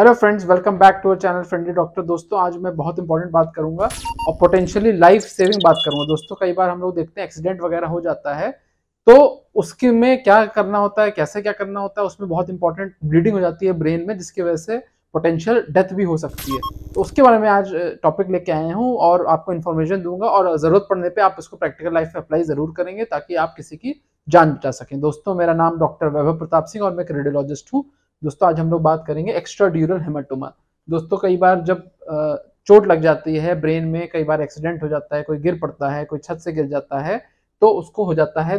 hello friends welcome back to our channel friendly doctor दोस्तों आज मैं बहुत इंपॉर्टेंट बात करूंगा और पोटेंशियली लाइफ सेविंग बात करूंगा दोस्तों कई बार हम लोग देखते हैं एक्सीडेंट वगैरह हो जाता है तो उसके में क्या करना होता है कैसे क्या करना होता है उसमें बहुत इंपॉर्टेंट ब्लीडिंग हो जाती है ब्रेन में जिसकी वजह से पोटेंशियल डेथ भी हो सकती है तो उसके बारे में आज टॉपिक लेके आए हूँ और आपको इन्फॉर्मेशन दूंगा और ज़रूरत पड़ने पर आप उसको प्रैक्टिकल लाइफ में अप्लाई ज़रूर करेंगे ताकि आप किसी की जान बचा सकें दोस्तों मेरा नाम डॉक्टर वैभव प्रताप सिंह और मैं एक रेडियोलॉजिस्ट हूँ दोस्तों आज हम लोग बात करेंगे एक्स्ट्रा ड्यूरल हेमाटोमा दोस्तों कई बार जब चोट लग जाती है ब्रेन में कई बार एक्सीडेंट हो जाता है कोई गिर पड़ता है कोई छत से गिर जाता है तो उसको हो जाता है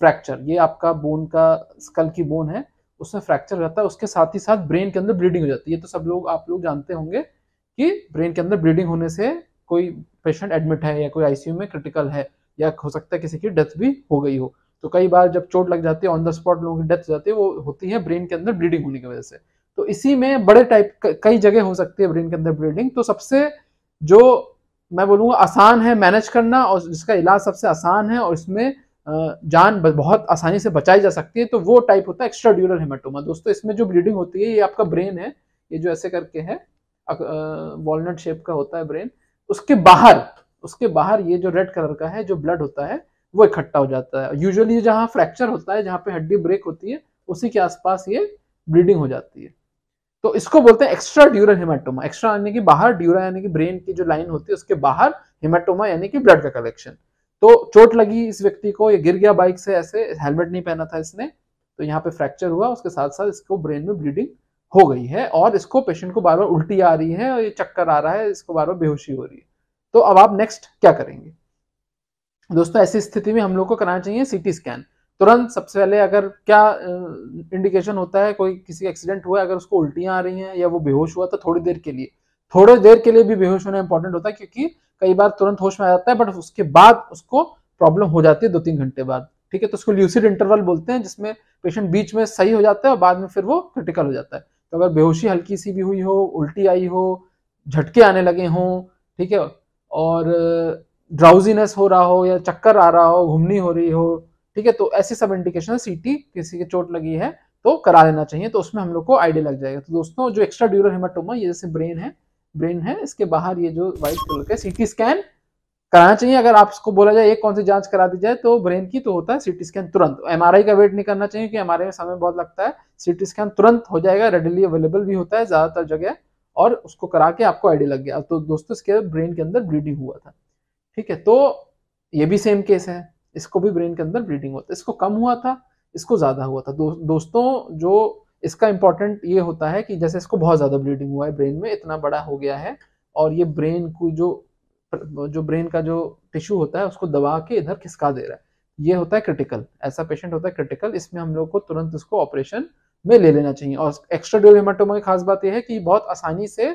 फ्रैक्चर ये आपका बोन का स्कल की बोन है उसमें फ्रैक्चर हो जाता है उसके साथ ही साथ ब्रेन के अंदर ब्लीडिंग हो जाती है ये तो सब लोग आप लोग जानते होंगे कि ब्रेन के अंदर ब्लीडिंग होने से कोई पेशेंट एडमिट है या कोई आईसीयू में क्रिटिकल है या हो सकता है किसी की डेथ भी हो गई हो तो कई बार जब चोट लग जाती है ऑन द स्पॉट लोगों की डेथ हो जाती है वो होती है ब्रेन के अंदर ब्लीडिंग होने की वजह से तो इसी में बड़े टाइप कई जगह हो सकती है ब्रेन के अंदर ब्लीडिंग तो सबसे जो मैं बोलूँगा आसान है मैनेज करना और जिसका इलाज सबसे आसान है और इसमें जान बहुत आसानी से बचाई जा सकती है तो वो टाइप होता है एक्स्ट्रा ड्यूरल हेमाटोमा दोस्तों इसमें जो ब्लीडिंग होती है ये आपका ब्रेन है ये जो ऐसे करके है वॉलनट शेप का होता है ब्रेन उसके बाहर उसके बाहर ये जो रेड कलर का है जो ब्लड होता है वो इकट्ठा हो जाता है यूजुअली जहाँ फ्रैक्चर होता है जहाँ पे हड्डी ब्रेक होती है उसी के आसपास ये ब्लीडिंग हो जाती है तो इसको बोलते हैं एक्स्ट्रा ड्यूरल हेमाटोमा एक्स्ट्रा यानी कि बाहर ड्यूरा यानी कि ब्रेन की जो लाइन होती है उसके बाहर हेमाटोमा यानी कि ब्लड का कलेक्शन तो चोट लगी इस व्यक्ति को ये गिर गया बाइक से ऐसे हेलमेट नहीं पहना था इसने तो यहाँ पे फ्रैक्चर हुआ उसके साथ साथ इसको ब्रेन में ब्लीडिंग हो गई है और इसको पेशेंट को बार बार उल्टी आ रही है और ये चक्कर आ रहा है इसको बार बार बेहोशी हो रही है तो अब आप नेक्स्ट क्या करेंगे दोस्तों ऐसी स्थिति में हम लोग को कराना चाहिए सिटी स्कैन तुरंत सबसे पहले अगर क्या इंडिकेशन होता है कोई किसी का एक्सीडेंट हुआ है अगर उसको उल्टियाँ आ रही हैं या वो बेहोश हुआ तो थोड़ी देर के लिए थोड़ी देर के लिए भी बेहोश होना इंपॉर्टेंट होता है क्योंकि कई बार तुरंत होश में आ जाता है बट उसके बाद उसको प्रॉब्लम हो जाती है दो तीन घंटे बाद ठीक है तो उसको ल्यूसिड इंटरवल बोलते हैं जिसमें पेशेंट बीच में सही हो जाता है और बाद में फिर वो क्रिटिकल हो जाता है तो अगर बेहोशी हल्की सी भी हुई हो उल्टी आई हो झटके आने लगे हों ठीक है और ड्राउजीनेस हो रहा हो या चक्कर आ रहा हो घूमनी हो रही हो ठीक है तो ऐसी सब इंडिकेशन है सीटी किसी की चोट लगी है तो करा लेना चाहिए तो उसमें हम लोग को आइडिया लग जाएगा तो दोस्तों जो एक्स्ट्रा ड्यूरल हेमाटोमा ये जैसे ब्रेन है ब्रेन है इसके बाहर ये जो व्हाइट कलर का सीटी स्कैन कराना चाहिए अगर आपको बोला जाए एक कौन सी जांच करा दी जाए तो ब्रेन की तो होता है सीटी स्कैन तुरंत आई का वेट नहीं करना चाहिए क्योंकि आई में समय बहुत लगता है सीटी स्कैन तुरंत हो जाएगा रेडिली अवेलेबल भी होता है ज्यादातर जगह और उसको करा के आपको आइडिया लग गया तो दोस्तों इसके ब्रेन के अंदर ब्लीडिंग हुआ था ठीक है तो ये भी सेम केस है इसको भी ब्रेन के अंदर ब्लीडिंग होता है इसको कम हुआ था इसको ज़्यादा हुआ था दो, दोस्तों जो इसका इंपॉर्टेंट ये होता है कि जैसे इसको बहुत ज़्यादा ब्लीडिंग हुआ है ब्रेन में इतना बड़ा हो गया है और ये ब्रेन को जो जो ब्रेन का जो टिश्यू होता है उसको दबा के इधर खिसका दे रहा है ये होता है क्रिटिकल ऐसा पेशेंट होता है क्रिटिकल इसमें हम लोग को तुरंत इसको ऑपरेशन में ले लेना चाहिए और एक्स्ट्रा ड्यूल हेमाटोमा की खास बात यह है कि बहुत आसानी से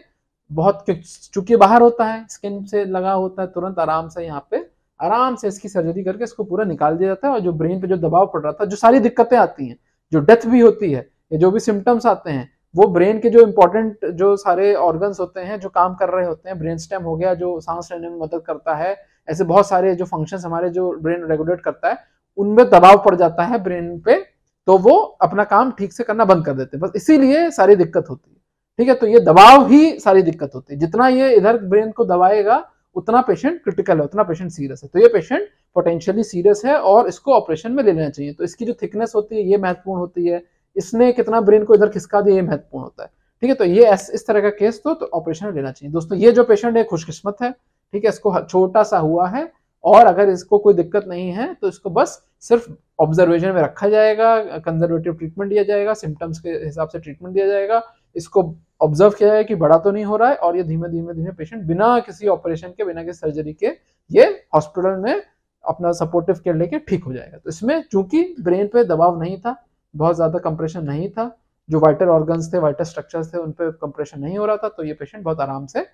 बहुत चूंकि बाहर होता है स्किन से लगा होता है तुरंत आराम से यहाँ पे आराम से इसकी सर्जरी करके इसको पूरा निकाल दिया जाता है और जो ब्रेन पे जो दबाव पड़ रहा था जो सारी दिक्कतें आती हैं जो डेथ भी होती है या जो भी सिम्टम्स आते हैं वो ब्रेन के जो इम्पोर्टेंट जो सारे ऑर्गन्स होते हैं जो काम कर रहे होते हैं ब्रेन स्टेम हो गया जो सांस लेने में मदद करता है ऐसे बहुत सारे जो फंक्शन हमारे जो ब्रेन रेगुलेट करता है उनमें दबाव पड़ जाता है ब्रेन पे तो वो अपना काम ठीक से करना बंद कर देते हैं बस इसीलिए सारी दिक्कत होती है ठीक है तो ये दबाव ही सारी दिक्कत होती है जितना ये इधर ब्रेन को दबाएगा उतना पेशेंट क्रिटिकल है उतना पेशेंट सीरियस है तो ये पेशेंट पोटेंशियली सीरियस है और इसको ऑपरेशन में ले लेना चाहिए तो इसकी जो थिकनेस होती है ये महत्वपूर्ण होती है इसने कितना ब्रेन को इधर खिसका दिया ये महत्वपूर्ण होता है ठीक है तो ये इस तरह का केस तो, तो ऑपरेशन में लेना चाहिए दोस्तों ये जो पेशेंट है खुशकिस्मत है ठीक है इसको छोटा सा हुआ है और अगर इसको कोई दिक्कत नहीं है तो इसको बस सिर्फ ऑब्जर्वेशन में रखा जाएगा कंजर्वेटिव ट्रीटमेंट दिया जाएगा सिम्टम्स के हिसाब से ट्रीटमेंट दिया जाएगा इसको ऑब्जर्व किया है कि बड़ा तो नहीं हो रहा है और ये धीमे धीमे धीमे पेशेंट बिना किसी ऑपरेशन के बिना किसी सर्जरी के ये हॉस्पिटल में अपना सपोर्टिव केयर लेके ठीक हो जाएगा तो इसमें चूंकि ब्रेन पे दबाव नहीं था बहुत ज़्यादा कंप्रेशन नहीं था जो वाइटल ऑर्गन्स थे वाइटल स्ट्रक्चर्स थे उन पर कंप्रेशन नहीं हो रहा था तो ये पेशेंट बहुत आराम से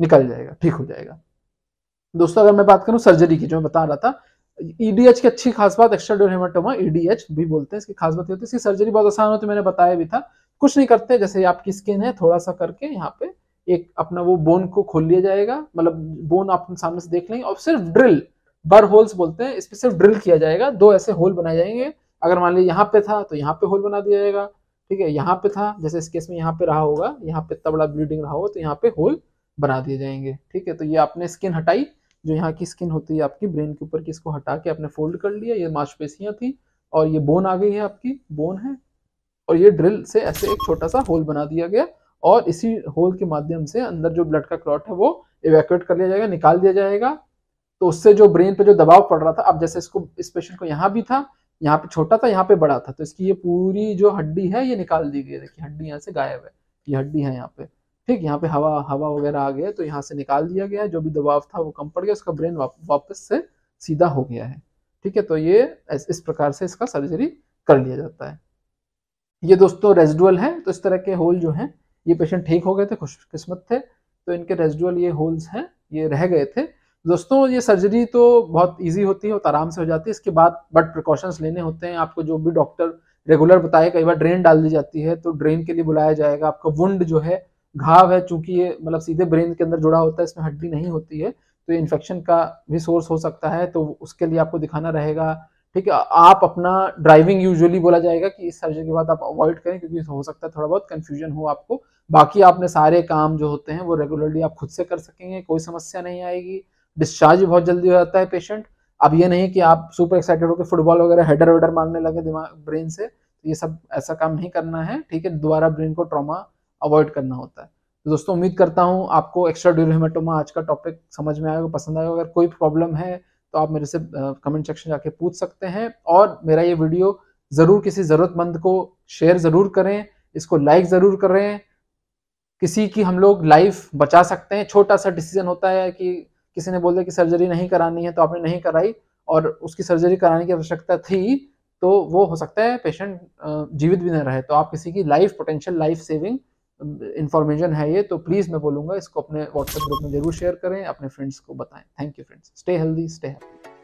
निकल जाएगा ठीक हो जाएगा दोस्तों अगर मैं बात करूं सर्जरी की जो मैं बता रहा था ईडीएच e की अच्छी खास बात एक्स्ट्रा हेमाटोमा ईडीएच भी बोलते हैं इसकी खास बात होती है इसकी सर्जरी बहुत आसान होती है मैंने बताया भी था कुछ नहीं करते जैसे आपकी स्किन है थोड़ा सा करके यहाँ पे एक अपना वो बोन को खोल लिया जाएगा मतलब बोन आप सामने से देख लेंगे और सिर्फ ड्रिल बर होल्स बोलते हैं इस पर सिर्फ ड्रिल किया जाएगा दो ऐसे होल बनाए जाएंगे अगर मान लीजिए यहाँ पे था तो यहाँ पे होल बना दिया जाएगा ठीक है यहाँ पे था जैसे इस केस में यहाँ पे रहा होगा यहाँ पे इतना बड़ा ब्लीडिंग रहा होगा तो यहाँ पे होल बना दिए जाएंगे ठीक है तो ये आपने स्किन हटाई जो यहाँ की स्किन होती है आपकी ब्रेन के ऊपर की इसको हटा के आपने फोल्ड कर लिया ये मांसपेशियां थी और ये बोन आ गई है आपकी बोन है और ये ड्रिल से ऐसे एक छोटा सा होल बना दिया गया और इसी होल के माध्यम से अंदर जो ब्लड का क्लॉट है वो इवेक्यूएट कर लिया जाएगा निकाल दिया जाएगा तो उससे जो ब्रेन पे जो दबाव पड़ रहा था अब जैसे इसको इस पेशेंट को यहाँ भी था यहाँ पे छोटा था यहाँ पे बड़ा था तो इसकी ये पूरी जो हड्डी है ये निकाल दी गई देखिए हड्डी यहाँ से गायब है ये हड्डी है यहाँ पे ठीक यहाँ पे हवा हवा वगैरह आ गया तो यहाँ से निकाल दिया गया जो भी दबाव था वो कम पड़ गया उसका ब्रेन वाप, वापस से सीधा हो गया है ठीक है तो ये इस प्रकार से इसका सर्जरी कर लिया जाता है ये दोस्तों रेजिडुअल है तो इस तरह के होल जो हैं ये पेशेंट ठीक हो गए थे खुशकिस्मत थे तो इनके रेजिडुअल ये होल्स हैं ये रह गए थे दोस्तों ये सर्जरी तो बहुत ईजी होती है और आराम से हो जाती है इसके बाद बट प्रिकॉशंस लेने होते हैं आपको जो भी डॉक्टर रेगुलर बताए कई बार ड्रेन डाल दी जाती है तो ड्रेन के लिए बुलाया जाएगा आपका वुंड जो है घाव है चूंकि ये मतलब सीधे ब्रेन के अंदर जुड़ा होता है इसमें हड्डी नहीं होती है तो ये इन्फेक्शन का भी सोर्स हो सकता है तो उसके लिए आपको दिखाना रहेगा ठीक है आप अपना ड्राइविंग यूजुअली बोला जाएगा कि इस सर्जरी के बाद आप अवॉइड करें क्योंकि हो सकता है थोड़ा बहुत कंफ्यूजन हो आपको बाकी आपने सारे काम जो होते हैं वो रेगुलरली आप खुद से कर सकेंगे कोई समस्या नहीं आएगी डिस्चार्ज बहुत जल्दी हो जाता है पेशेंट अब ये नहीं कि आप सुपर एक्साइटेड होकर फुटबॉल वगैरह हेडर वेडर मारने लगे दिमाग ब्रेन से तो ये सब ऐसा काम नहीं करना है ठीक है दोबारा ब्रेन को ट्रॉमा अवॉइड करना होता है तो दोस्तों उम्मीद करता हूँ आपको एक्स्ट्रा ड्यूरोमेटोमा आज का टॉपिक समझ में आएगा पसंद आएगा अगर कोई प्रॉब्लम है तो आप मेरे से कमेंट सेक्शन जाके पूछ सकते हैं और मेरा ये वीडियो ज़रूर किसी ज़रूरतमंद को शेयर ज़रूर करें इसको लाइक ज़रूर करें किसी की हम लोग लाइफ बचा सकते हैं छोटा सा डिसीजन होता है कि किसी ने बोल दिया कि सर्जरी नहीं करानी है तो आपने नहीं कराई और उसकी सर्जरी कराने की आवश्यकता थी तो वो हो सकता है पेशेंट जीवित भी न रहे तो आप किसी की life potential life saving information है ये तो प्लीज़ मैं बोलूँगा इसको अपने व्हाट्सएप ग्रुप में जरूर शेयर करें अपने फ्रेंड्स को बताएं thank you friends stay healthy stay healthy